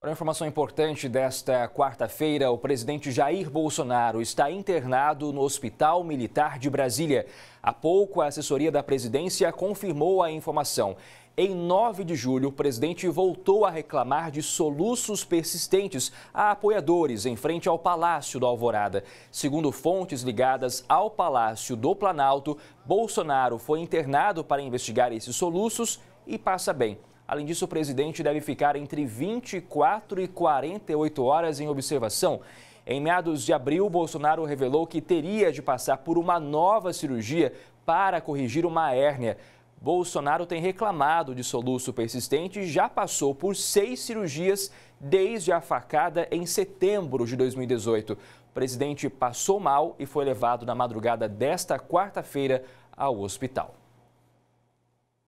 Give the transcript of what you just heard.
Uma informação importante desta quarta-feira: o presidente Jair Bolsonaro está internado no Hospital Militar de Brasília. Há pouco, a assessoria da presidência confirmou a informação. Em 9 de julho, o presidente voltou a reclamar de soluços persistentes a apoiadores em frente ao Palácio do Alvorada. Segundo fontes ligadas ao Palácio do Planalto, Bolsonaro foi internado para investigar esses soluços e passa bem. Além disso, o presidente deve ficar entre 24 e 48 horas em observação. Em meados de abril, Bolsonaro revelou que teria de passar por uma nova cirurgia para corrigir uma hérnia. Bolsonaro tem reclamado de soluço persistente e já passou por seis cirurgias desde a facada em setembro de 2018. O presidente passou mal e foi levado na madrugada desta quarta-feira ao hospital.